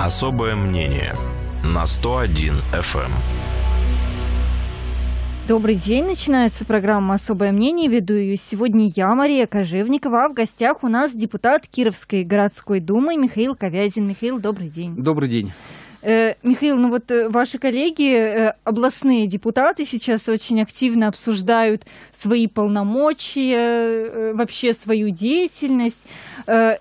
Особое мнение на 101 FM. Эм. Добрый день. Начинается программа «Особое мнение». Веду ее сегодня я, Мария Кожевникова. А в гостях у нас депутат Кировской городской думы Михаил Ковязин. Михаил, добрый день. Добрый день. Э, Михаил, ну вот э, ваши коллеги, э, областные депутаты сейчас очень активно обсуждают свои полномочия, вообще свою деятельность.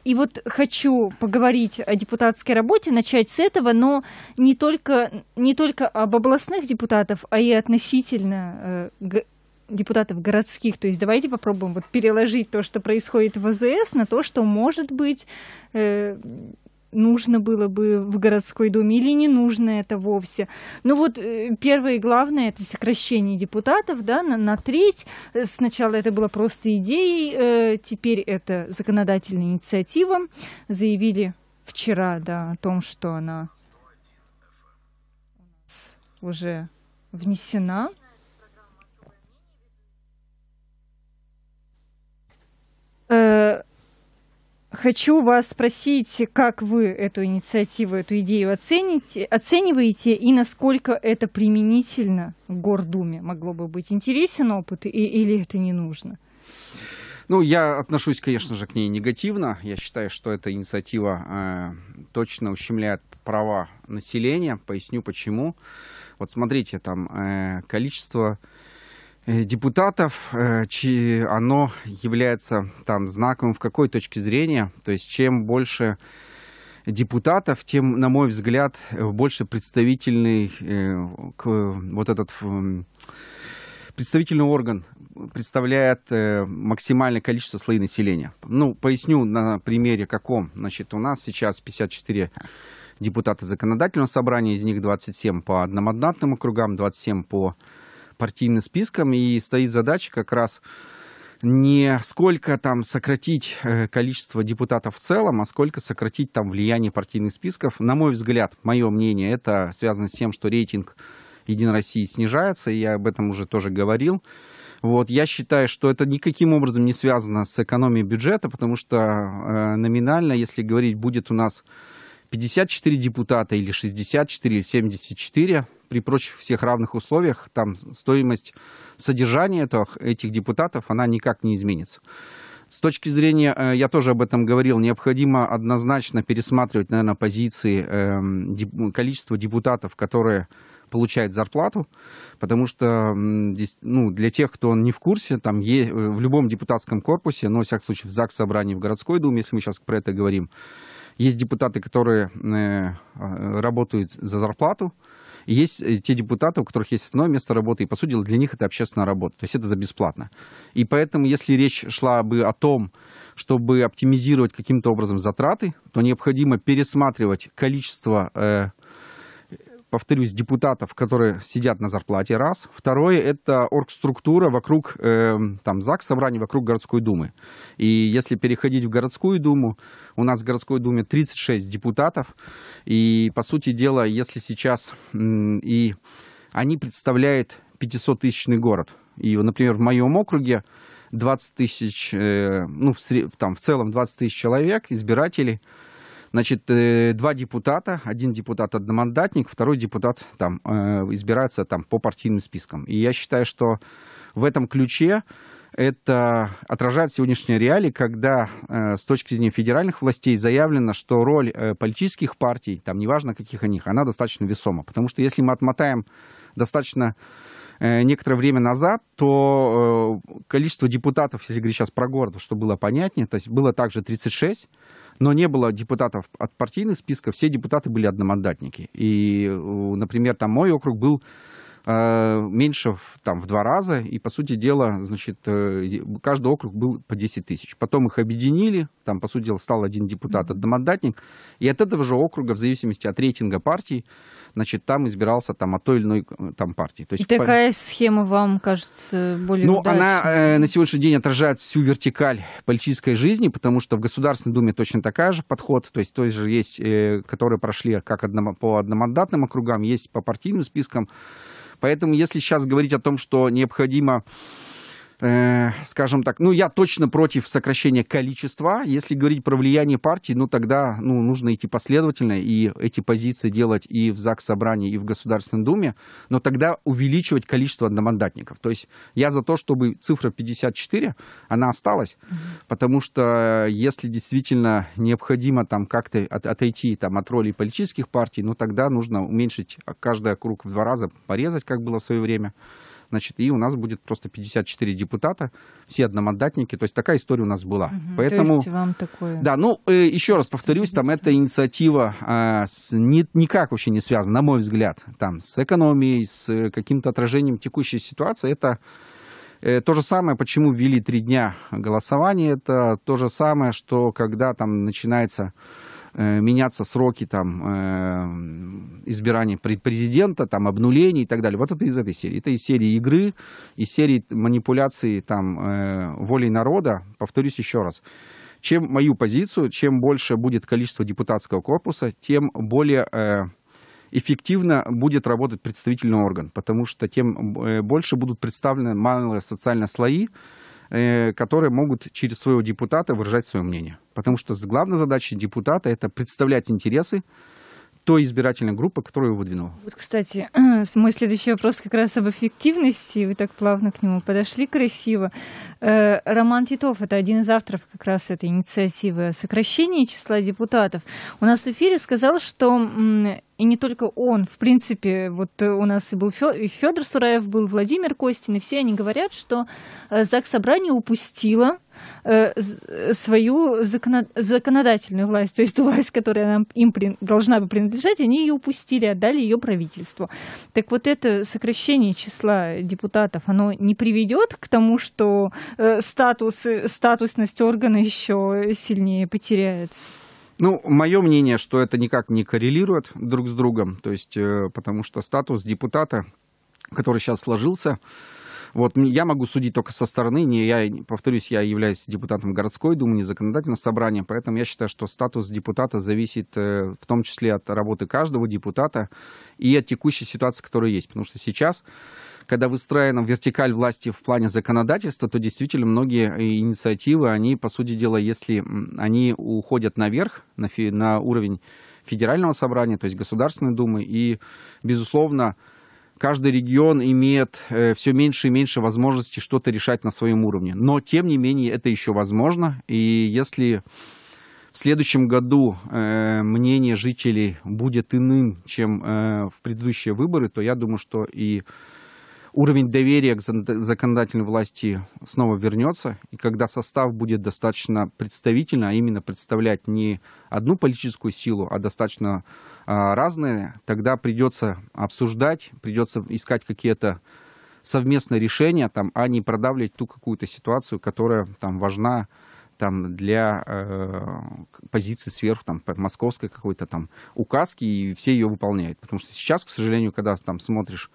И вот хочу поговорить о депутатской работе, начать с этого, но не только, не только об областных депутатов, а и относительно депутатов городских. То есть давайте попробуем вот переложить то, что происходит в ВЗС, на то, что может быть нужно было бы в городской думе или не нужно это вовсе. Ну вот э, первое и главное это сокращение депутатов да, на, на треть. Э, сначала это было просто идеей, э, теперь это законодательная инициатива. Заявили вчера да, о том, что она уже внесена. Э, Хочу вас спросить, как вы эту инициативу, эту идею оцените, оцениваете и насколько это применительно в Гордуме? Могло бы быть интересен опыт и, или это не нужно? Ну, я отношусь, конечно же, к ней негативно. Я считаю, что эта инициатива э, точно ущемляет права населения. Поясню почему. Вот смотрите, там э, количество Э, депутатов, э, чьи оно является там знаковым в какой точке зрения, то есть чем больше депутатов, тем, на мой взгляд, больше представительный э, вот этот представительный орган представляет э, максимальное количество слоев населения. Ну, поясню на примере каком. Значит, у нас сейчас 54 депутата законодательного собрания, из них 27 по одномандатным округам, 27 по партийным спискам, и стоит задача как раз не сколько там сократить э, количество депутатов в целом, а сколько сократить там влияние партийных списков. На мой взгляд, мое мнение, это связано с тем, что рейтинг Единой России снижается, и я об этом уже тоже говорил. Вот, я считаю, что это никаким образом не связано с экономией бюджета, потому что э, номинально, если говорить, будет у нас 54 депутата или 64 или 74, при прочих всех равных условиях там стоимость содержания этого, этих депутатов, она никак не изменится. С точки зрения, э, я тоже об этом говорил, необходимо однозначно пересматривать, наверное, позиции эм, количество депутатов, которые получают зарплату, потому что ну, для тех, кто не в курсе, там э, в любом депутатском корпусе, но, во всяком случае, в ЗАГС собрании, в городской думе, если мы сейчас про это говорим, есть депутаты, которые э, а, работают за зарплату, есть э, те депутаты, у которых есть основное место работы, и, по сути, для них это общественная работа. То есть это за бесплатно. И поэтому, если речь шла бы о том, чтобы оптимизировать каким-то образом затраты, то необходимо пересматривать количество э, повторюсь, депутатов, которые сидят на зарплате, раз. Второе, это оргструктура вокруг, э, там, ЗАГС собраний вокруг городской думы. И если переходить в городскую думу, у нас в городской думе 36 депутатов. И, по сути дела, если сейчас и они представляют 500-тысячный город. И, например, в моем округе 20 тысяч, э, ну, в, там, в целом 20 тысяч человек, избирателей – Значит, э, два депутата, один депутат одномандатник, второй депутат там э, избирается там по партийным спискам. И я считаю, что в этом ключе это отражает сегодняшние реалии, когда э, с точки зрения федеральных властей заявлено, что роль политических партий, там неважно каких они, она достаточно весома. Потому что если мы отмотаем достаточно некоторое время назад, то количество депутатов, если говорить сейчас про город, что было понятнее, то есть было также 36, но не было депутатов от партийных списков, все депутаты были одномандатники. И, э, например, там мой округ был а, меньше там, в два раза, и, по сути дела, значит, э, каждый округ был по 10 тысяч. Потом их объединили, там, по сути дела, стал один депутат, одномандатник, и от этого же округа, в зависимости от рейтинга партии, значит, там избирался там, от той или иной э, там, партии. То есть, такая по... схема вам кажется более Ну, удачной? она э, на сегодняшний день отражает всю вертикаль политической жизни, потому что в Государственной Думе точно такая же подход, то есть то есть же есть, э, которые прошли как одном, по одномандатным округам, есть по партийным спискам, Поэтому если сейчас говорить о том, что необходимо Э, скажем так, ну, я точно против сокращения количества. Если говорить про влияние партии, ну, тогда ну, нужно идти последовательно и эти позиции делать и в ЗАГС собрании, и в Государственной Думе, но тогда увеличивать количество одномандатников. То есть я за то, чтобы цифра 54, она осталась, mm-hmm. потому что если действительно необходимо там как-то от, отойти там, от роли политических партий, ну, тогда нужно уменьшить а, каждый круг в два раза, порезать, как было в свое время значит, и у нас будет просто 54 депутата, все одномандатники, то есть такая история у нас была. Угу, Поэтому, то есть вам такое... Да, ну, э, еще раз повторюсь, там эта инициатива э, с, ни, никак вообще не связана, на мой взгляд, там с экономией, с э, каким-то отражением текущей ситуации, это... Э, то же самое, почему ввели три дня голосования, это то же самое, что когда там начинается Э, меняться сроки там, э, избирания президента, там, обнуления и так далее. Вот это из этой серии. Это из серии игры, из серии манипуляции там, э, волей народа. Повторюсь еще раз. Чем мою позицию, чем больше будет количество депутатского корпуса, тем более эффективно будет работать представительный орган, потому что тем больше будут представлены малые социальные слои, Э, которые могут через своего депутата выражать свое мнение. Потому что главная задача депутата – это представлять интересы той избирательной группы, которую выдвинул. Вот, кстати, мой следующий вопрос как раз об эффективности. Вы так плавно к нему подошли красиво. Э, Роман Титов — это один из авторов как раз этой инициативы о сокращении числа депутатов. У нас в эфире сказал, что и не только он, в принципе, вот у нас и был Федор Сураев, был Владимир Костин, и все они говорят, что э, ЗАГС Собрание упустило Э, э, свою законодательную власть, то есть власть, которая им должна бы принадлежать, они ее упустили, отдали ее правительству. Так вот это сокращение числа депутатов, оно не приведет к тому, что э, статус, статусность органа еще сильнее потеряется? Ну, мое мнение, что это никак не коррелирует друг с другом, то есть потому что статус депутата, который сейчас сложился, вот я могу судить только со стороны. Не, я, повторюсь, я являюсь депутатом городской думы, не законодательного собрания, поэтому я считаю, что статус депутата зависит э, в том числе от работы каждого депутата и от текущей ситуации, которая есть. Потому что сейчас когда выстраена вертикаль власти в плане законодательства, то действительно многие э, инициативы, они, по сути дела, если они уходят наверх, на, фи, на уровень федерального собрания, то есть Государственной Думы, и, безусловно, каждый регион имеет э, все меньше и меньше возможности что-то решать на своем уровне. Но, тем не менее, это еще возможно. И если в следующем году э, мнение жителей будет иным, чем э, в предыдущие выборы, то я думаю, что и уровень доверия к законодательной власти снова вернется, и когда состав будет достаточно представительно, а именно представлять не одну политическую силу, а достаточно а, разные, тогда придется обсуждать, придется искать какие-то совместные решения, там, а не продавливать ту какую-то ситуацию, которая там важна там, для э, позиции сверху, там, московской какой-то там указки, и все ее выполняют. Потому что сейчас, к сожалению, когда там смотришь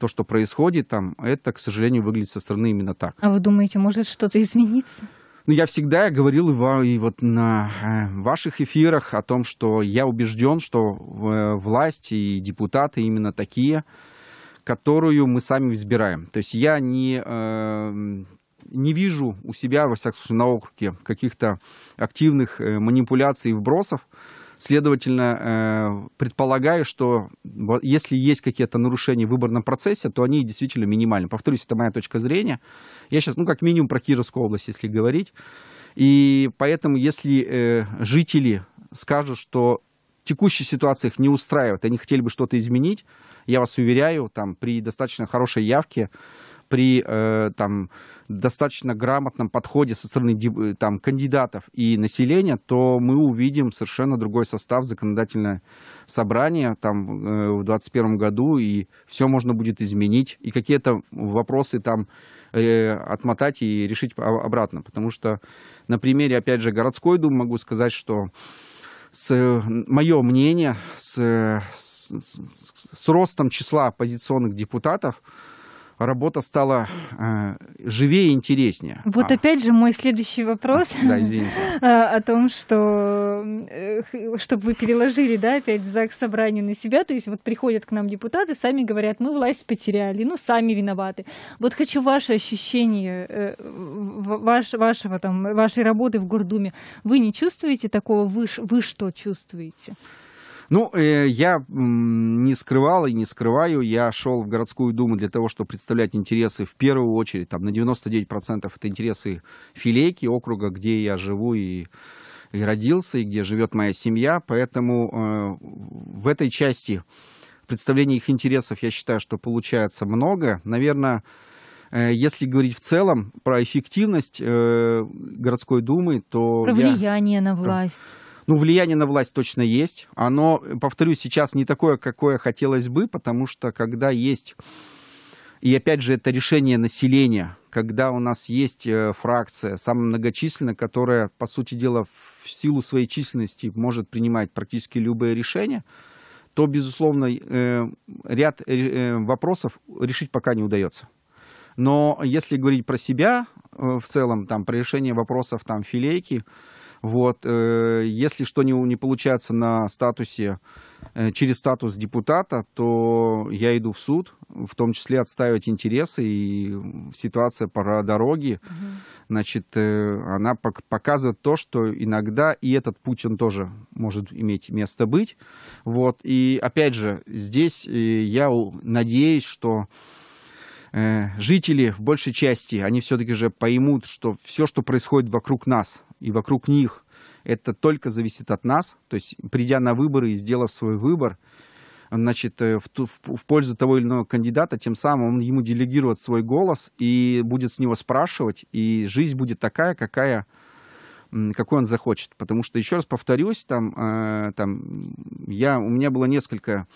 то, что происходит там, это, к сожалению, выглядит со стороны именно так. А вы думаете, может что-то измениться? Ну, я всегда говорил и, вот на э, ваших эфирах о том, что я убежден, что э, власть и депутаты именно такие, которую мы сами избираем. То есть я не, эм, не вижу у себя, во всяком случае, на округе каких-то активных э, манипуляций и вбросов. Следовательно, э, предполагаю, что если есть какие-то нарушения в выборном процессе, то они действительно минимальны. Повторюсь, это моя точка зрения. Я сейчас, ну, как минимум про Кировскую область, если говорить. И поэтому, если э, жители скажут, что текущая ситуация их не устраивает, они хотели бы что-то изменить, я вас уверяю, там, при достаточно хорошей явке при э, там, достаточно грамотном подходе со стороны э, там, кандидатов и населения, то мы увидим совершенно другой состав законодательного собрания там, э, в 2021 году, и все можно будет изменить, и какие-то вопросы там э, отмотать и решить обратно. Потому что на примере, опять же, городской думы могу сказать, что с, э, мое мнение, э, с, с, с, с ростом числа оппозиционных депутатов, работа стала э, живее и интереснее. Вот а. опять же мой следующий вопрос да, извините. А, о том, что э, чтобы вы переложили, да, опять ЗАГС собрание на себя, то есть вот приходят к нам депутаты, сами говорят, мы власть потеряли, ну сами виноваты. Вот хочу ваше ощущение э, ваш, вашего там вашей работы в Гордуме. Вы не чувствуете такого? Вы, вы что чувствуете? Ну, э, я не скрывал и не скрываю, я шел в городскую думу для того, чтобы представлять интересы в первую очередь, там на 99% это интересы филейки, округа, где я живу и и родился, и где живет моя семья. Поэтому э, в этой части представления их интересов, я считаю, что получается много. Наверное, э, если говорить в целом про эффективность э, городской думы, то... Про я... влияние на власть. Ну, влияние на власть точно есть. Оно, повторюсь, сейчас не такое, какое хотелось бы, потому что когда есть... И опять же, это решение населения, когда у нас есть э, фракция, самая многочисленная, которая, по сути дела, в силу своей численности может принимать практически любые решения, то, безусловно, э, ряд э, вопросов решить пока не удается. Но если говорить про себя в целом, там, про решение вопросов там, филейки, вот, э, если что не, не получается на статусе, э, через статус депутата, то я иду в суд, в том числе отстаивать интересы, и ситуация по дороге, угу. значит, э, она показывает то, что иногда и этот путь, он тоже может иметь место быть. Вот, и опять же, здесь я надеюсь, что Э, жители в большей части, они все-таки же поймут, что все, что происходит вокруг нас и вокруг них, это только зависит от нас. То есть, придя на выборы и сделав свой выбор, значит, э, в, ту, в, в пользу того или иного кандидата, тем самым он ему делегирует свой голос и будет с него спрашивать, и жизнь будет такая, какая какой он захочет. Потому что, еще раз повторюсь, там, э, там я, у меня было несколько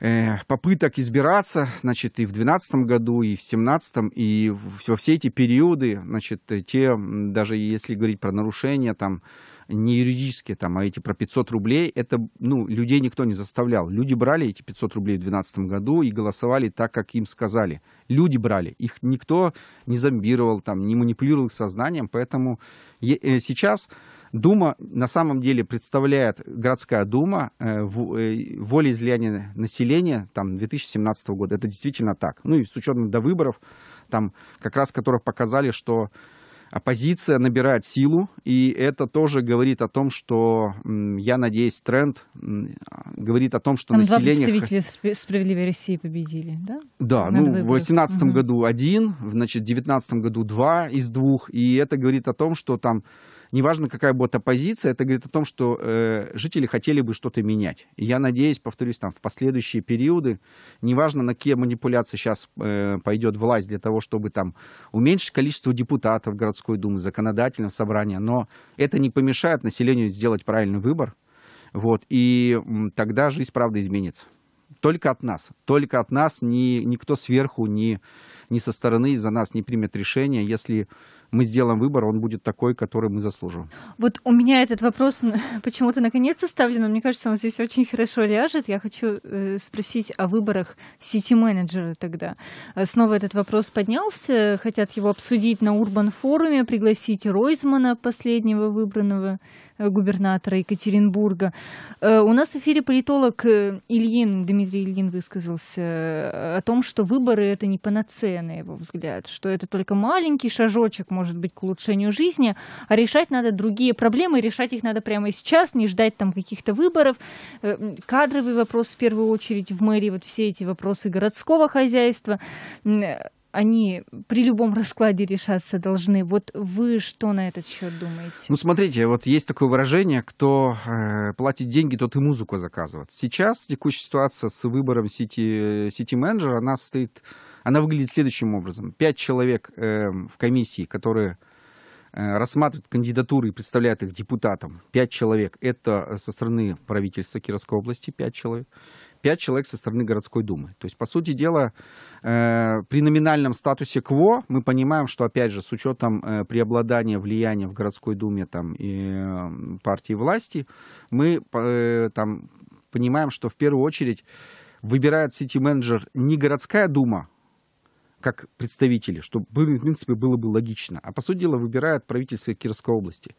Э, попыток избираться, значит, и в 2012 году, и в 2017, и во все эти периоды, значит, те, даже если говорить про нарушения, там, не юридические, там, а эти про 500 рублей, это, ну, людей никто не заставлял. Люди брали эти 500 рублей в 2012 году и голосовали так, как им сказали. Люди брали. Их никто не зомбировал, там, не манипулировал их сознанием, поэтому э, сейчас Дума на самом деле представляет городская дума э, э волеизлияние населения там 2017 года. Это действительно так. Ну и с учетом до выборов, там как раз которых показали, что оппозиция набирает силу, и это тоже говорит о том, что, я надеюсь, тренд говорит о том, что Там население... Два представителя справедливой России победили, да? Да, Надо ну, выборы. в 2018 угу. году один, значит, в 2019 году два из двух, и это говорит о том, что там неважно, какая будет оппозиция, это говорит о том, что э, жители хотели бы что-то менять. И я надеюсь, повторюсь, там, в последующие периоды, неважно, на какие манипуляции сейчас э, пойдет власть для того, чтобы там уменьшить количество депутатов городской думы, законодательного собрания, но это не помешает населению сделать правильный выбор, вот, и тогда жизнь, правда, изменится. Только от нас. Только от нас. Ни, никто сверху, ни, ни со стороны за нас не примет решение, если мы сделаем выбор, он будет такой, который мы заслужим. Вот у меня этот вопрос почему-то наконец оставлен. но мне кажется, он здесь очень хорошо ляжет. Я хочу э, спросить о выборах сити менеджера тогда. Э, снова этот вопрос поднялся, хотят его обсудить на Урбан-форуме, пригласить Ройзмана, последнего выбранного губернатора Екатеринбурга. Э, у нас в эфире политолог э, Ильин, Дмитрий Ильин высказался э, о том, что выборы — это не панацея, на его взгляд, что это только маленький шажочек, может быть, к улучшению жизни, а решать надо другие проблемы, решать их надо прямо сейчас, не ждать там каких-то выборов. Кадровый вопрос в первую очередь в мэрии, вот все эти вопросы городского хозяйства они при любом раскладе решаться должны. Вот вы что на этот счет думаете? Ну, смотрите, вот есть такое выражение, кто э, платит деньги, тот и музыку заказывает. Сейчас текущая ситуация с выбором сети, сети менеджера, она состоит, она выглядит следующим образом. Пять человек э, в комиссии, которые э, рассматривают кандидатуры и представляют их депутатам. Пять человек. Это со стороны правительства Кировской области пять человек пять человек со стороны городской думы. То есть, по сути дела, э, при номинальном статусе КВО мы понимаем, что, опять же, с учетом э, преобладания влияния в городской думе там, и э, партии власти, мы э, там, понимаем, что в первую очередь выбирает сити-менеджер не городская дума, как представители, что, в принципе, было бы логично. А, по сути дела, выбирает правительство Кировской области.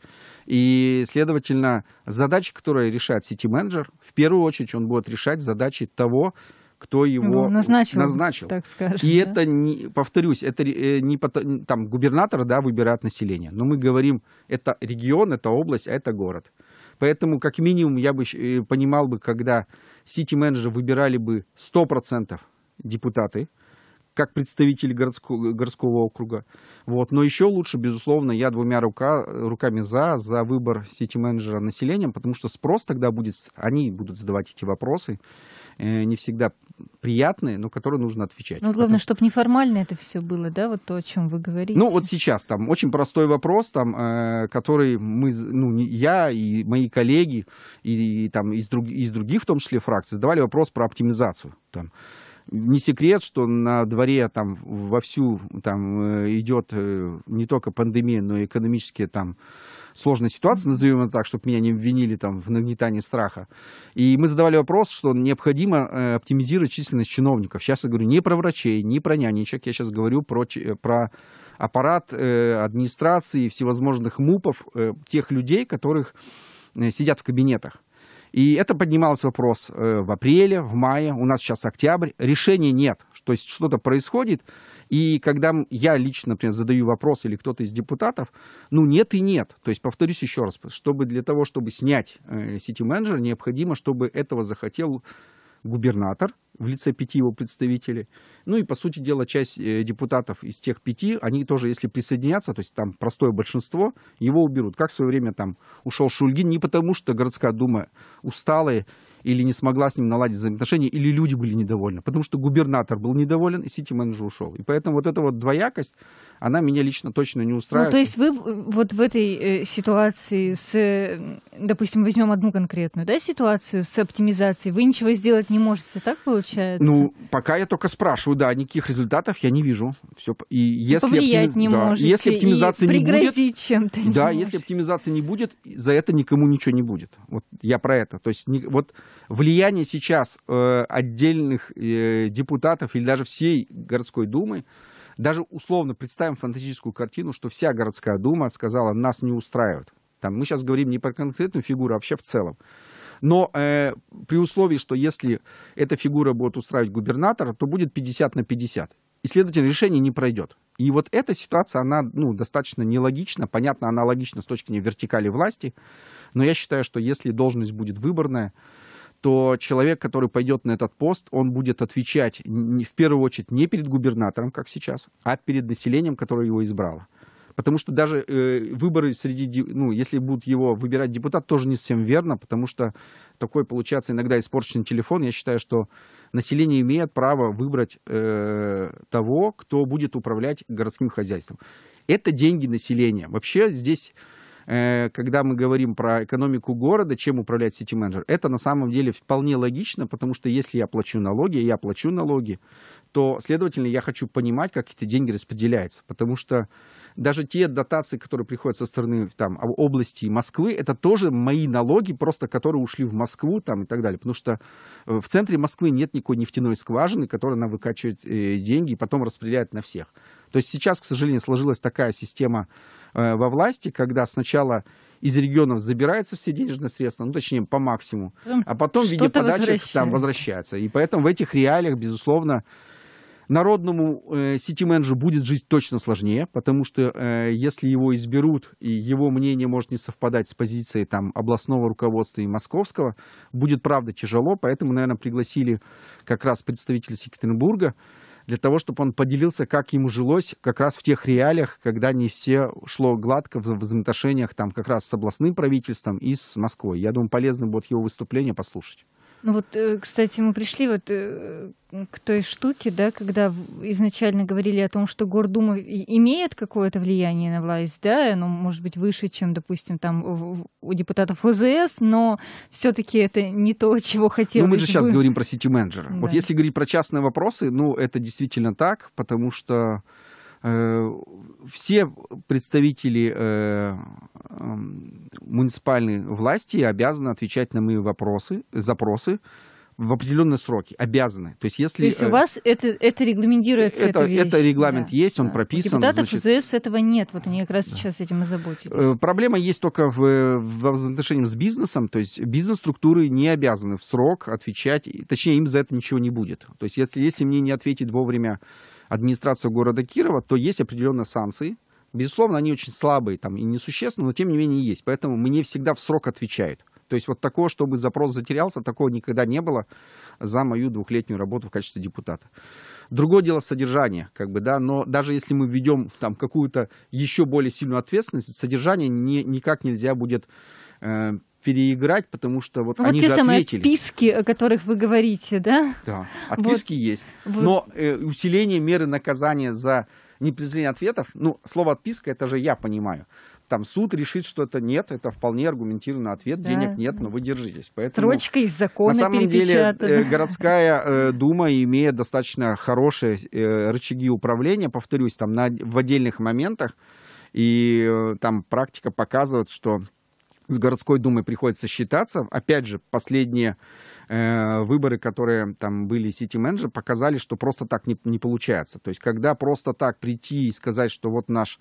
И, следовательно, задача, которая решает сити-менеджер, в первую очередь он будет решать задачи того, кто ну, его назначил, назначил. Так скажем, и да. это, не, повторюсь, это э, не там губернатор, да, выбирает население, но мы говорим, это регион, это область, а это город. Поэтому, как минимум, я бы э, понимал бы, когда сити менеджеры выбирали бы 100% депутаты, как представитель городского, городского округа. Вот. Но еще лучше, безусловно, я двумя рука, руками за, за выбор сити-менеджера населением, потому что спрос тогда будет, они будут задавать эти вопросы, э, не всегда приятные, но которые нужно отвечать. Ну, главное, чтобы неформально это все было, да, вот то, о чем вы говорите. Ну, вот сейчас там очень простой вопрос, там, э, который мы, ну, я и мои коллеги, и, и там из, друг, из других, в том числе фракций, задавали вопрос про оптимизацию. Там, не секрет, что на дворе там вовсю там э, идет э, не только пандемия, но и экономические там сложная ситуация, назовем это так, чтобы меня не обвинили там в нагнетании страха. И мы задавали вопрос, что необходимо э, оптимизировать численность чиновников. Сейчас я говорю не про врачей, не про нянечек, я сейчас говорю про, про аппарат администрации, всевозможных МУПов, тех людей, которых сидят в кабинетах. И это поднимался вопрос э, в апреле, в мае, у нас сейчас октябрь, решения нет, то есть что-то происходит, и когда я лично, например, задаю вопрос или кто-то из депутатов, ну нет и нет, то есть повторюсь еще раз, чтобы для того, чтобы снять э, сети менеджера, необходимо, чтобы этого захотел губернатор, в лице пяти его представителей. Ну и, по сути дела, часть э, депутатов из тех пяти, они тоже, если присоединятся, то есть там простое большинство, его уберут. Как в свое время там ушел Шульгин, не потому что городская дума устала или не смогла с ним наладить взаимоотношения, или люди были недовольны, потому что губернатор был недоволен, и сити-менеджер ушел. И поэтому вот эта вот двоякость, она меня лично точно не ну, устраивает. Ну, то есть вы вот в этой э, ситуации с, допустим, возьмем одну конкретную, да, ситуацию с оптимизацией, вы ничего сделать не можете, так получается? Ну, пока я только спрашиваю, да, никаких результатов я не вижу. Все, и если Повлиять оптим... не да, можете, если оптимизации не будет, чем-то. Да, если можете. оптимизации не будет, за это никому ничего не будет. Вот я про это. То есть вот влияние сейчас э, отдельных э, депутатов или даже всей городской думы, даже условно представим фантастическую картину, что вся городская дума сказала, нас не устраивает. Там, мы сейчас говорим не про конкретную фигуру, а вообще в целом. Но э, при условии, что если эта фигура будет устраивать губернатора, то будет 50 на 50. И, следовательно, решение не пройдет. И вот эта ситуация, она ну, достаточно нелогична. Понятно, она логична с точки зрения вертикали власти. Но я считаю, что если должность будет выборная, то человек, который пойдет на этот пост, он будет отвечать не в первую очередь не перед губернатором, как сейчас, а перед населением, которое его избрало. Потому что даже э, выборы среди, ну, если будут его выбирать депутат, тоже не совсем верно, потому что такой получается иногда испорченный телефон. Я считаю, что население имеет право выбрать э, того, кто будет управлять городским хозяйством. Это деньги населения. Вообще здесь Э, когда мы говорим про экономику города, чем управлять сити-менеджер, это на самом деле вполне логично, потому что если я плачу налоги, я плачу налоги, то, следовательно, я хочу понимать, как эти деньги распределяются, потому что даже те дотации, которые приходят со стороны там, области Москвы, это тоже мои налоги, просто которые ушли в Москву там, и так далее. Потому что э, в центре Москвы нет никакой нефтяной скважины, которая она выкачивает э, деньги и потом распределяет на всех. То есть сейчас, к сожалению, сложилась такая система Э, во власти, когда сначала из регионов забираются все денежные средства, ну, точнее, по максимуму, а потом в виде подачек там возвращается. И поэтому в этих реалиях, безусловно, Народному э, сити-менеджеру будет жить точно сложнее, потому что э, если его изберут, и его мнение может не совпадать с позицией там, областного руководства и московского, будет, правда, тяжело. Поэтому, наверное, пригласили как раз представителя Екатеринбурга, для того, чтобы он поделился, как ему жилось как раз в тех реалиях, когда не все шло гладко в взаимоотношениях там как раз с областным правительством и с Москвой. Я думаю, полезно будет его выступление послушать. Ну вот, э, кстати, мы пришли вот э, к той штуке, да, когда изначально говорили о том, что Гордума имеет какое-то влияние на власть, да, оно может быть выше, чем, допустим, там у депутатов ОЗС, но все-таки это не то, чего хотелось. Ну, мы же сейчас бы... говорим про сити-менеджера. Да. Вот если говорить про частные вопросы, ну, это действительно так, потому что Э, все представители э, муниципальной власти обязаны отвечать на мои вопросы, запросы в определенные сроки, обязаны. То есть, если, То есть у э, вас это, это регламентируется? Это, это, регламент да. есть, он да. прописан. У депутатов значит... ФЗС этого нет, вот они как раз да. сейчас этим и заботились. Проблема есть только в, в отношении с бизнесом, то есть бизнес-структуры не обязаны в срок отвечать, точнее, им за это ничего не будет. То есть если, если мне не ответить вовремя администрация города Кирова, то есть определенные санкции. Безусловно, они очень слабые там, и несущественные, но тем не менее есть. Поэтому мне всегда в срок отвечают. То есть вот такого, чтобы запрос затерялся, такого никогда не было за мою двухлетнюю работу в качестве депутата. Другое дело содержание, как бы, да, но даже если мы введем там какую-то еще более сильную ответственность, содержание не, никак нельзя будет э, переиграть, потому что вот, вот они те же самые ответили. отписки, о которых вы говорите, да? Да, отписки вот. есть. Но э, усиление меры наказания за непредоставление ответов, ну, слово отписка, это же я понимаю. Там суд решит, что это нет, это вполне аргументированный ответ, да. денег нет, но вы держитесь. Поэтому, Строчка из закона На самом деле э, городская э, дума, имея достаточно хорошие э, рычаги управления, повторюсь, там на, в отдельных моментах, и там практика показывает, что с городской думой приходится считаться. Опять же, последние э, выборы, которые там были сити менеджер, показали, что просто так не, не получается. То есть, когда просто так прийти и сказать, что вот наш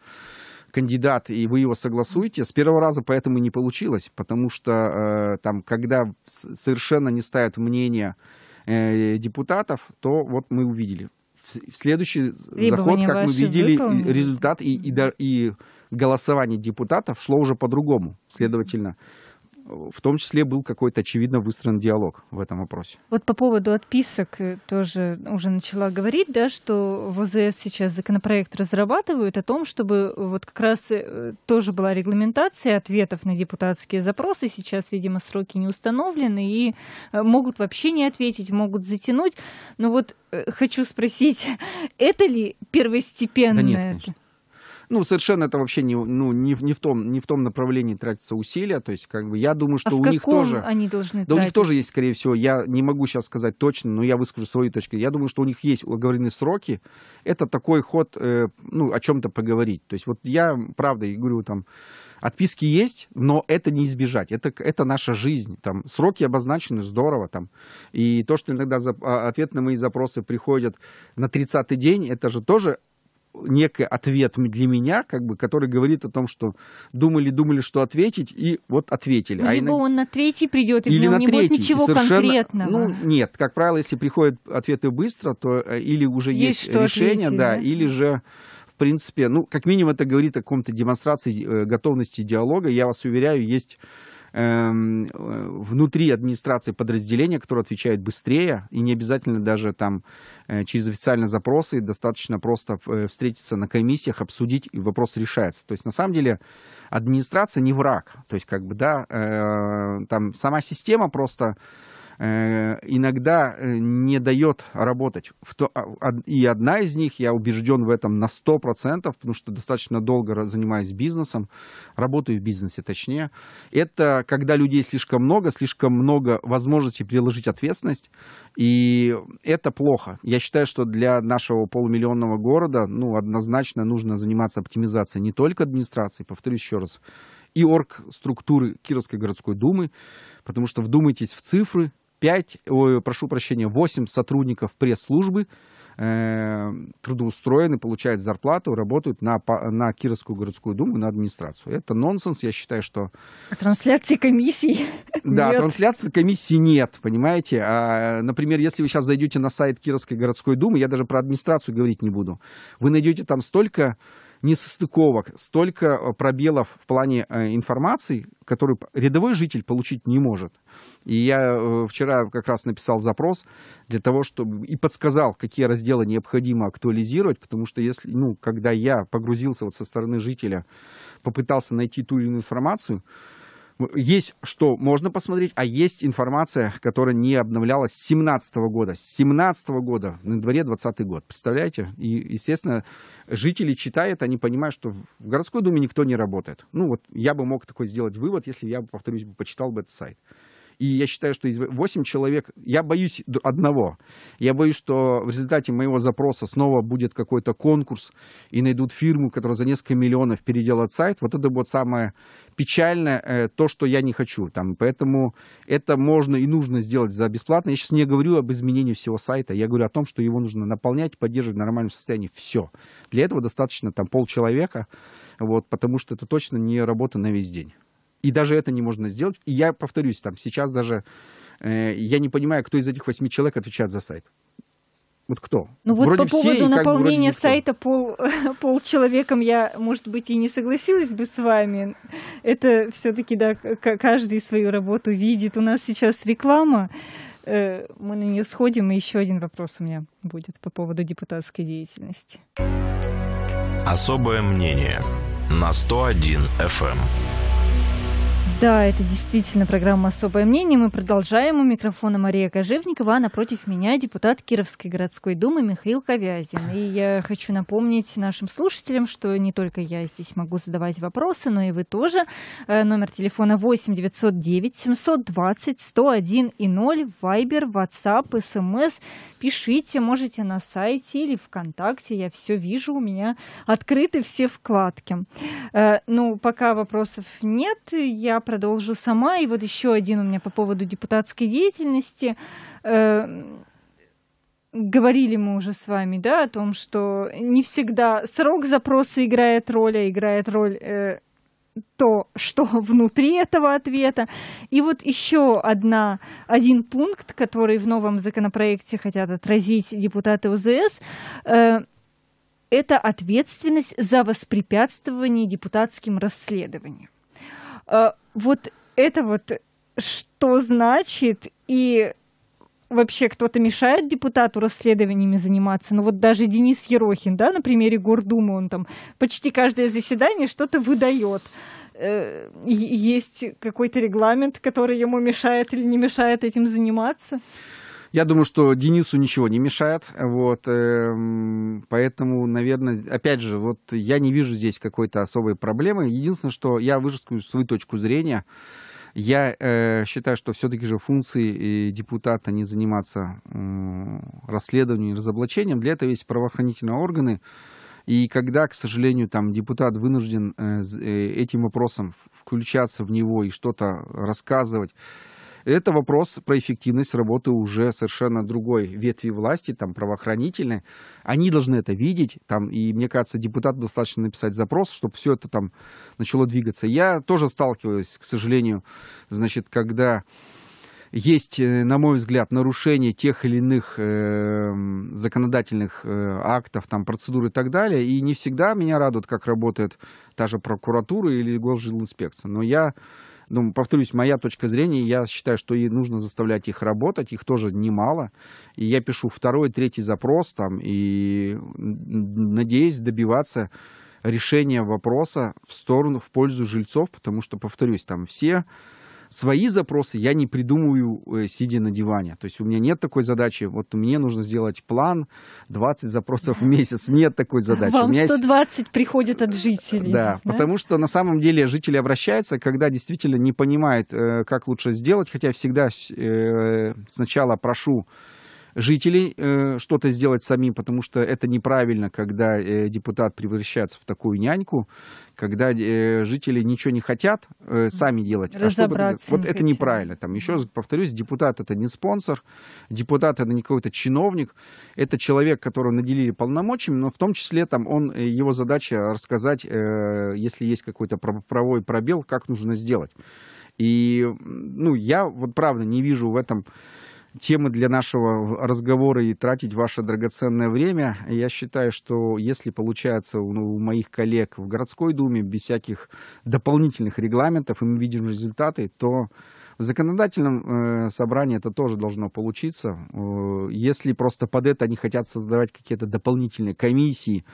кандидат, и вы его согласуете, с первого раза поэтому и не получилось, потому что э, там, когда совершенно не ставят мнение э, депутатов, то вот мы увидели. В, следующий Требования заход, как мы видели, выполнены. результат и, и, и голосование депутатов шло уже по-другому. Следовательно, в том числе был какой-то очевидно выстроен диалог в этом вопросе. Вот по поводу отписок э, тоже уже начала говорить, да, что в ОЗС сейчас законопроект разрабатывают о том, чтобы вот как раз э, тоже была регламентация ответов на депутатские запросы. Сейчас, видимо, сроки не установлены и э, могут вообще не ответить, могут затянуть. Но вот хочу спросить, это ли первостепенное? Да нет, конечно ну, совершенно это вообще не, ну, не, не, в том, не в том направлении тратятся усилия. То есть, как бы я думаю, что а у них тоже. Они должны да, тратить? у них тоже есть, скорее всего, я не могу сейчас сказать точно, но я выскажу свою точку. Я думаю, что у них есть оговорены сроки. Это такой ход, э, ну, о чем-то поговорить. То есть, вот я, правда, и говорю, там отписки есть, но это не избежать. Это, это наша жизнь. Там сроки обозначены здорово. Там. И то, что иногда за, а, ответ на мои запросы приходят на 30-й день, это же тоже некий ответ для меня, как бы, который говорит о том, что думали, думали, что ответить, и вот ответили. Ну, либо а иногда... он на третий придет, и или на не третий, будет ничего совершенно... конкретного. Ну, нет, как правило, если приходят ответы быстро, то э, или уже есть, есть решение, ответить, да, да, или же в принципе, ну, как минимум это говорит о каком-то демонстрации э, готовности диалога. Я вас уверяю, есть Эм, э, внутри администрации подразделения, которые отвечает быстрее, и не обязательно даже там э, через официальные запросы, достаточно просто э, встретиться на комиссиях, обсудить, и вопрос решается. То есть, на самом деле, администрация не враг. То есть, как бы, да, там сама система просто Э, иногда э, не дает работать. А, и одна из них, я убежден в этом на 100%, потому что достаточно долго занимаюсь бизнесом, работаю в бизнесе точнее, это когда людей слишком много, слишком много возможностей приложить ответственность, и это плохо. Я считаю, что для нашего полумиллионного города, ну, однозначно нужно заниматься оптимизацией не только администрации, повторю еще раз, и орг структуры Кировской городской думы, потому что вдумайтесь в цифры, 5, ой, прошу прощения, 8 сотрудников пресс-службы э, трудоустроены, получают зарплату, работают на, на Кировскую городскую думу, на администрацию. Это нонсенс, я считаю, что... А трансляции комиссии Да, нет. трансляции комиссии нет, понимаете. А, например, если вы сейчас зайдете на сайт Кировской городской думы, я даже про администрацию говорить не буду, вы найдете там столько несостыковок, столько э, пробелов в плане э, информации, которую рядовой житель получить не может. И я э, вчера как раз написал запрос для того, чтобы и подсказал, какие разделы необходимо актуализировать, потому что если, ну, когда я погрузился вот со стороны жителя, попытался найти ту или иную информацию, есть что можно посмотреть, а есть информация, которая не обновлялась с 2017 года. С 2017 года, на дворе 2020 год, представляете? И, естественно, жители читают, они понимают, что в городской думе никто не работает. Ну вот я бы мог такой сделать вывод, если я, повторюсь, почитал бы этот сайт. И я считаю, что 8 человек... Я боюсь одного. Я боюсь, что в результате моего запроса снова будет какой-то конкурс, и найдут фирму, которая за несколько миллионов переделает сайт. Вот это вот самое печальное, э, то, что я не хочу. Там. Поэтому это можно и нужно сделать за бесплатно. Я сейчас не говорю об изменении всего сайта. Я говорю о том, что его нужно наполнять, поддерживать в нормальном состоянии. Все. Для этого достаточно там полчеловека, вот, потому что это точно не работа на весь день. И даже это не можно сделать. И я повторюсь, там сейчас даже э, я не понимаю, кто из этих восьми человек отвечает за сайт. Вот кто? Ну вот вроде по поводу все, наполнения как бы, сайта пол, пол человеком я, может быть, и не согласилась бы с вами. Это все-таки, да, каждый свою работу видит. У нас сейчас реклама, э, мы на нее сходим, и еще один вопрос у меня будет по поводу депутатской деятельности. Особое мнение на 101 FM. Да, это действительно программа «Особое мнение». Мы продолжаем. У микрофона Мария Кожевникова, а напротив меня депутат Кировской городской думы Михаил Ковязин. И я хочу напомнить нашим слушателям, что не только я здесь могу задавать вопросы, но и вы тоже. Э, номер телефона 8 909 720 101 и 0, Вайбер, WhatsApp, СМС. Эм Пишите, можете на сайте или ВКонтакте. Я все вижу, у меня открыты все вкладки. Э, ну, пока вопросов нет, я продолжу сама. И вот еще один у меня по поводу депутатской деятельности э, говорили мы уже с вами, да, о том, что не всегда срок запроса играет роль, а играет роль э, то, что внутри этого ответа. И вот еще одна, один пункт, который в новом законопроекте хотят отразить депутаты УЗС, э, это ответственность за воспрепятствование депутатским расследованиям. А, вот это вот что значит и вообще кто-то мешает депутату расследованиями заниматься. Но ну вот даже Денис Ерохин, да, на примере Гордумы, он там почти каждое заседание что-то выдает. Э, есть какой-то регламент, который ему мешает или не мешает этим заниматься? Я думаю, что Денису ничего не мешает. Вот, эм, поэтому, наверное, опять же, вот я не вижу здесь какой-то особой проблемы. Единственное, что я выжескую свою точку зрения. Я э, считаю, что все-таки же функции депутата не заниматься э, расследованием и разоблачением. Для этого есть правоохранительные органы. И когда, к сожалению, там депутат вынужден э, э этим вопросом включаться в него и что-то рассказывать, это вопрос про эффективность работы уже совершенно другой ветви власти, там правоохранительной. Они должны это видеть, там, и мне кажется, депутату достаточно написать запрос, чтобы все это там начало двигаться. Я тоже сталкиваюсь, к сожалению, значит, когда есть, э, на мой взгляд, нарушение тех или иных э, законодательных э, актов, там, процедур и так далее. И не всегда меня радует, как работает та же прокуратура или госжилинспекция. Но я ну, повторюсь, моя точка зрения, я считаю, что и нужно заставлять их работать, их тоже немало. И я пишу второй, третий запрос там, и надеюсь добиваться решения вопроса в сторону, в пользу жильцов, потому что, повторюсь, там все свои запросы я не придумываю, э, сидя на диване. То есть у меня нет такой задачи, вот мне нужно сделать план 20 запросов в месяц. Нет такой задачи. Вам 120 есть... приходит от жителей. Да, да, потому что на самом деле жители обращаются, когда действительно не понимают, э, как лучше сделать, хотя всегда э, сначала прошу жителей э, что-то сделать самим, потому что это неправильно, когда э, депутат превращается в такую няньку, когда э, жители ничего не хотят сами делать. А Разобраться а чтобы, вот это неправильно. Там, еще раз повторюсь, депутат это не спонсор, депутат это не какой-то чиновник, это человек, которого наделили полномочиями, но в том числе там он, его задача рассказать, если есть какой-то правовой пробел, как нужно сделать. И, ну, я вот правда не вижу в этом темы для нашего разговора и тратить ваше драгоценное время. Я считаю, что если получается ну, у моих коллег в городской думе без всяких дополнительных регламентов, и мы видим результаты, то в законодательном э, собрании это тоже должно получиться. Э, если просто под это они хотят создавать какие-то дополнительные комиссии,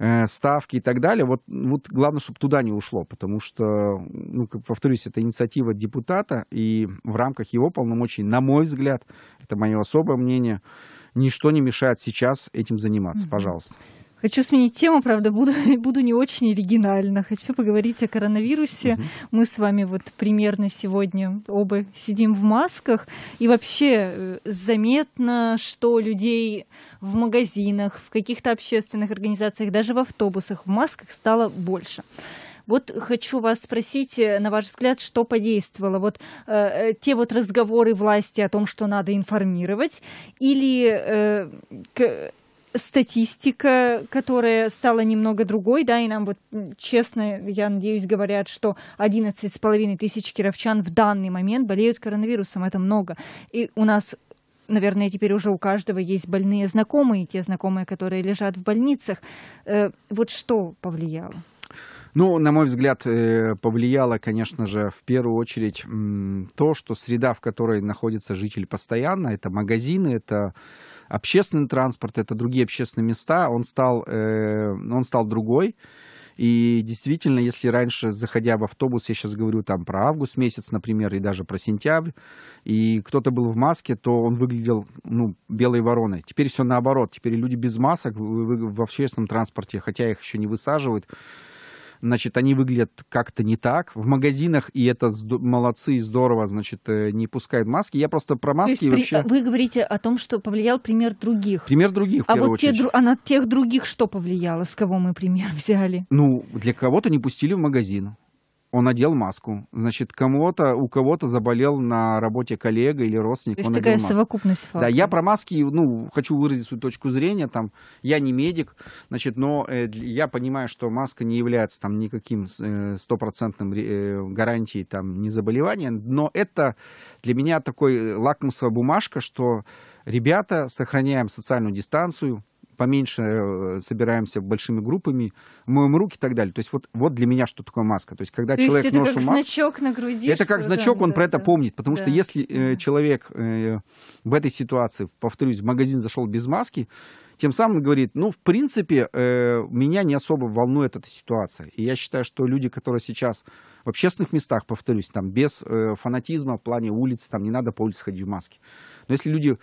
Э, ставки и так далее. Вот, вот главное, чтобы туда не ушло, потому что, ну, как повторюсь, это инициатива депутата, и в рамках его полномочий, на мой взгляд, это мое особое мнение, ничто не мешает сейчас этим заниматься. Пожалуйста. Хочу сменить тему, правда, буду, буду не очень оригинально. Хочу поговорить о коронавирусе. Угу. Мы с вами вот примерно сегодня оба сидим в масках. И вообще э, заметно, что людей в магазинах, в каких-то общественных организациях, даже в автобусах в масках стало больше. Вот хочу вас спросить, э, на ваш взгляд, что подействовало? Вот э, э, те вот разговоры власти о том, что надо информировать, или э, к, статистика, которая стала немного другой, да, и нам вот честно, я надеюсь, говорят, что 11,5 тысяч кировчан в данный момент болеют коронавирусом, это много. И у нас наверное, теперь уже у каждого есть больные знакомые, те знакомые, которые лежат в больницах. Э, вот что повлияло? Ну, на мой взгляд, э, повлияло, конечно же, в первую очередь то, что среда, в которой находится житель постоянно, это магазины, это общественный транспорт, это другие общественные места, он стал, э, он стал другой. И действительно, если раньше, заходя в автобус, я сейчас говорю там про август месяц, например, и даже про сентябрь, и кто-то был в маске, то он выглядел, ну, белой вороной. Теперь все наоборот. Теперь люди без масок в, в общественном транспорте, хотя их еще не высаживают, значит, они выглядят как-то не так. В магазинах, и это молодцы, здорово, значит, э, не пускают маски. Я просто про маски То есть вообще... При... Вы говорите о том, что повлиял пример других. Пример других, а вот Те, а на тех других что повлияло? С кого мы пример взяли? Ну, для кого-то не пустили в магазин он надел маску. Значит, кому-то, у кого-то заболел на работе коллега или родственник. То есть такая маску. совокупность фактов. Да, я про маски, ну, хочу выразить свою точку зрения, там, я не медик, значит, но э, я понимаю, что маска не является там никаким э, стопроцентным э, гарантией там незаболевания, но это для меня такой э, лакмусовая бумажка, что ребята, сохраняем социальную дистанцию, поменьше э, собираемся большими группами, моем руки и так далее. То есть вот, вот для меня что такое маска. То есть когда То человек есть это как маску, значок на груди. Это как значок, он да, про это да. помнит, потому да. что если э, человек э, в этой ситуации, повторюсь, в магазин зашел без маски, тем самым говорит, ну, в принципе, э, меня не особо волнует эта ситуация. И я считаю, что люди, которые сейчас в общественных местах, повторюсь, там без э, фанатизма в плане улиц, там не надо по улице ходить в маске. Но если люди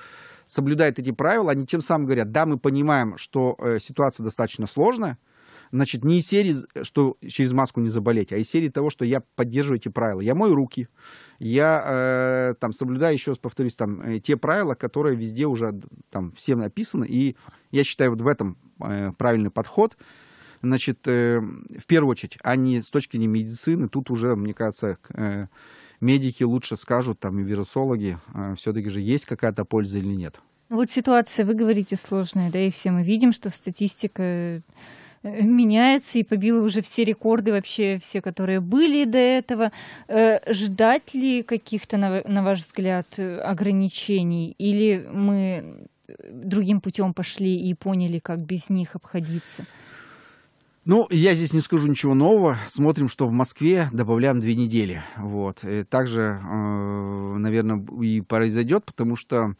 соблюдает эти правила, они тем самым говорят, да, мы понимаем, что э, ситуация достаточно сложная, значит, не из серии, что через маску не заболеть, а из серии того, что я поддерживаю эти правила. Я мою руки, я э, там соблюдаю, еще раз повторюсь, там, э, те правила, которые везде уже там всем написаны, и я считаю вот в этом э, правильный подход. Значит, э, в первую очередь, а не с точки зрения медицины, тут уже, мне кажется, э, медики лучше скажут, там и вирусологи, а, все-таки же есть какая-то польза или нет. Ну, вот ситуация, вы говорите, сложная, да, и все мы видим, что статистика э, меняется и побила уже все рекорды вообще, все, которые были до этого. Э, ждать ли каких-то, на ваш взгляд, ограничений? Или мы другим путем пошли и поняли, как без них обходиться? Ну, я здесь не скажу ничего нового. Смотрим, что в Москве добавляем две недели. Вот. Э, также, э, наверное, и произойдет, потому что,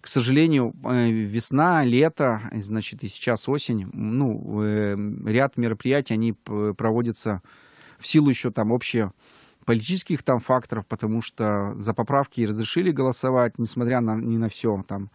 к сожалению, э, весна, лето, значит, и сейчас осень, ну, ряд мероприятий, они проводятся в силу еще там общего политических там факторов, потому что за поправки разрешили голосовать, несмотря на, не на все там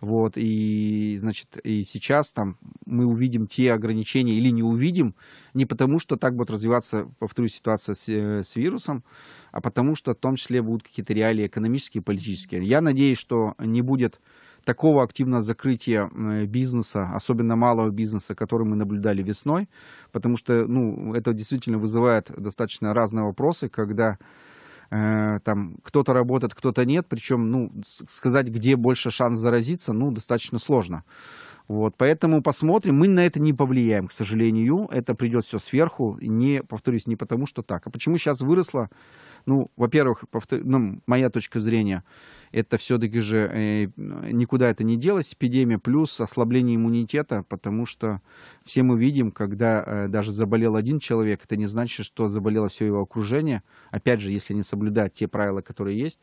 вот, и, значит, и сейчас там мы увидим те ограничения или не увидим, не потому что так будет развиваться, повторюсь, ситуация с, э, с вирусом, а потому что в том числе будут какие-то реалии экономические, политические. Я надеюсь, что не будет такого активного закрытия э, бизнеса, особенно малого бизнеса, который мы наблюдали весной, потому что ну, это действительно вызывает достаточно разные вопросы, когда Э, там кто-то работает, кто-то нет, причем, ну, сказать, где больше шанс заразиться, ну, достаточно сложно. Вот, поэтому посмотрим. Мы на это не повлияем, к сожалению. Это придет все сверху. Не, повторюсь, не потому, что так. А почему сейчас выросло? Ну, во-первых, повтор... ну, моя точка зрения, это все-таки же э, никуда это не делось, эпидемия, плюс ослабление иммунитета, потому что все мы видим, когда э, даже заболел один человек, это не значит, что заболело все его окружение. Опять же, если не соблюдать те правила, которые есть,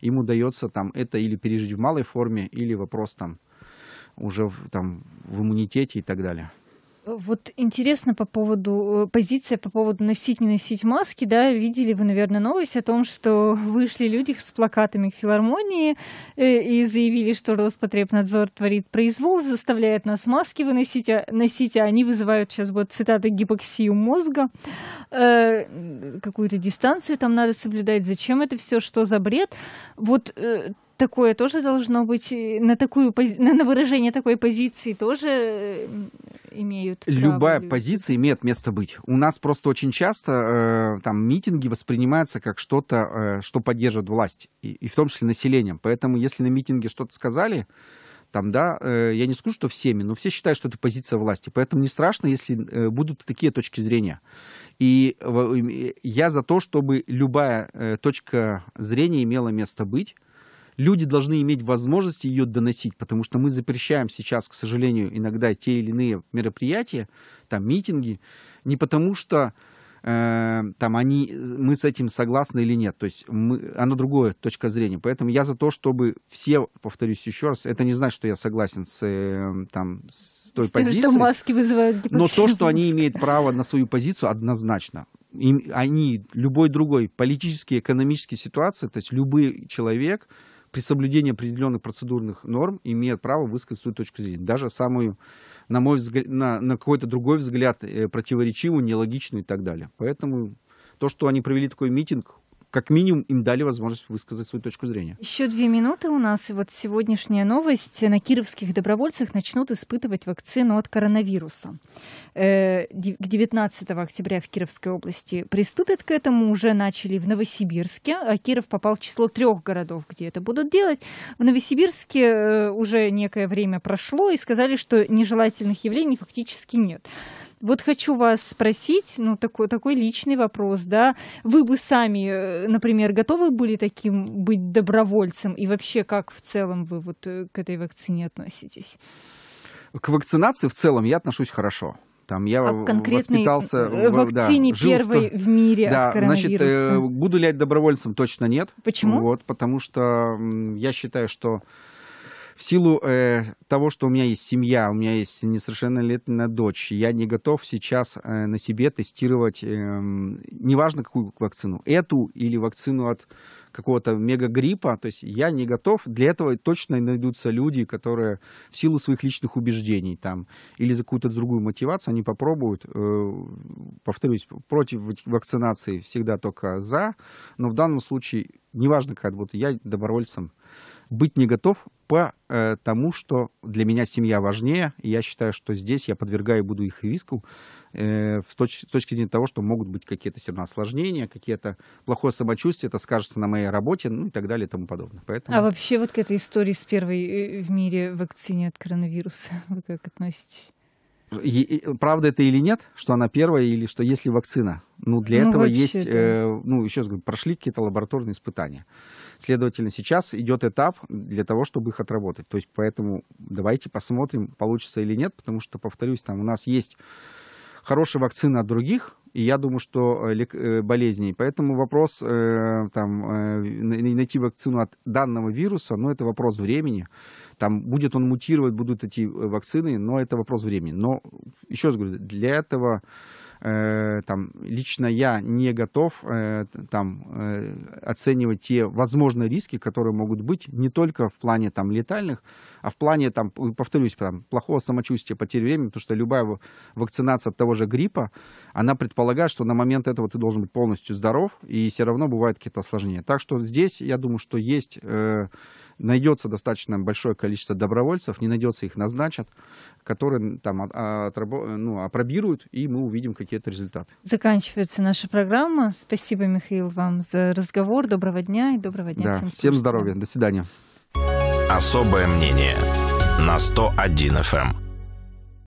им удается там это или пережить в малой форме, или вопрос там уже в, там, в иммунитете и так далее. Вот интересно по поводу э, позиция по поводу носить не носить маски, да, видели вы, наверное, новость о том, что вышли люди с плакатами к филармонии э, и заявили, что Роспотребнадзор творит произвол, заставляет нас маски выносить, а, носить, а они вызывают сейчас вот цитаты гипоксию мозга, э, какую-то дистанцию там надо соблюдать, зачем это все, что за бред? Вот э, такое тоже должно быть на такую на, на выражение такой позиции тоже э, имеют любая люди. позиция имеет место быть у нас просто очень часто э, там митинги воспринимаются как что-то э, что поддерживает власть и, и в том числе населением поэтому если на митинге что-то сказали там, да, э, я не скажу, что всеми, но все считают, что это позиция власти. Поэтому не страшно, если э, будут такие точки зрения. И э, я за то, чтобы любая э, точка зрения имела место быть люди должны иметь возможность ее доносить, потому что мы запрещаем сейчас, к сожалению, иногда те или иные мероприятия, там митинги, не потому что э, там они, мы с этим согласны или нет, то есть мы, оно другое точка зрения, поэтому я за то, чтобы все, повторюсь еще раз, это не значит, что я согласен с э, там с той с позицией, что маски вызывают но то, что они имеют право на свою позицию однозначно, им, они любой другой политические, экономические ситуации, то есть любой человек при соблюдении определенных процедурных норм имеет право высказать свою точку зрения. Даже самую, на мой взгляд, на, на какой-то другой взгляд, э, противоречивую, нелогичную и так далее. Поэтому то, что они провели такой митинг, как минимум им дали возможность высказать свою точку зрения. Еще две минуты у нас, и вот сегодняшняя новость. На кировских добровольцах начнут испытывать вакцину от коронавируса. Э, к 19 октября в Кировской области приступят к этому, уже начали в Новосибирске, а Киров попал в число трех городов, где это будут делать. В Новосибирске э, уже некое время прошло, и сказали, что нежелательных явлений фактически нет. Вот хочу вас спросить, ну, такой, такой личный вопрос, да. Вы бы сами, э, например, готовы были таким быть добровольцем? И вообще, как в целом вы вот э, к этой вакцине относитесь? К вакцинации в целом я отношусь хорошо. Там я а воспитался э, вакцине да, первой в, в мире да, от Значит, э, буду ли я добровольцем? Точно нет. Почему? Вот, потому что я считаю, что в силу э, того, что у меня есть семья, у меня есть несовершеннолетняя дочь, я не готов сейчас э, на себе тестировать, э, неважно какую вакцину, эту или вакцину от какого-то мегагриппа, то есть я не готов, для этого точно найдутся люди, которые в силу своих личных убеждений там, или за какую-то другую мотивацию, они попробуют, э, повторюсь, против вакцинации всегда только за, но в данном случае, неважно как, вот я добровольцем быть не готов по э, тому, что для меня семья важнее. И я считаю, что здесь я подвергаю буду их риску э, в точ, с точки зрения того, что могут быть какие-то все равно осложнения, какие-то плохое самочувствие, это скажется на моей работе, ну и так далее и тому подобное. Поэтому... А вообще вот к этой истории с первой э, в мире вакцине от коронавируса вы как относитесь? правда это или нет, что она первая, или что если вакцина. Ну, для ну, этого есть, да. э, ну, еще раз говорю, прошли какие-то лабораторные испытания. Следовательно, сейчас идет этап для того, чтобы их отработать. То есть поэтому давайте посмотрим, получится или нет, потому что, повторюсь, там у нас есть хорошая вакцина от других, и я думаю, что э, э, болезней. Поэтому вопрос э, там, найти вакцину от данного вируса, но ну, это вопрос времени. Там будет он мутировать, будут эти вакцины, но это вопрос времени. Но еще раз говорю, для этого э, там, лично я не готов э, там, э, оценивать те возможные риски, которые могут быть не только в плане там, летальных, а в плане, там, повторюсь, там, плохого самочувствия, потери времени, потому что любая вакцинация от того же гриппа, она предполагает, что на момент этого ты должен быть полностью здоров, и все равно бывают какие-то осложнения. Так что здесь, я думаю, что есть... Э, найдется достаточно большое количество добровольцев, не найдется их назначат, которые там а, отрабо, ну, опробируют, и мы увидим какие-то результаты. Заканчивается наша программа. Спасибо, Михаил, вам за разговор. Доброго дня и доброго дня да, всем. Слушателям. Всем здоровья. До свидания. Особое мнение на 101 FM.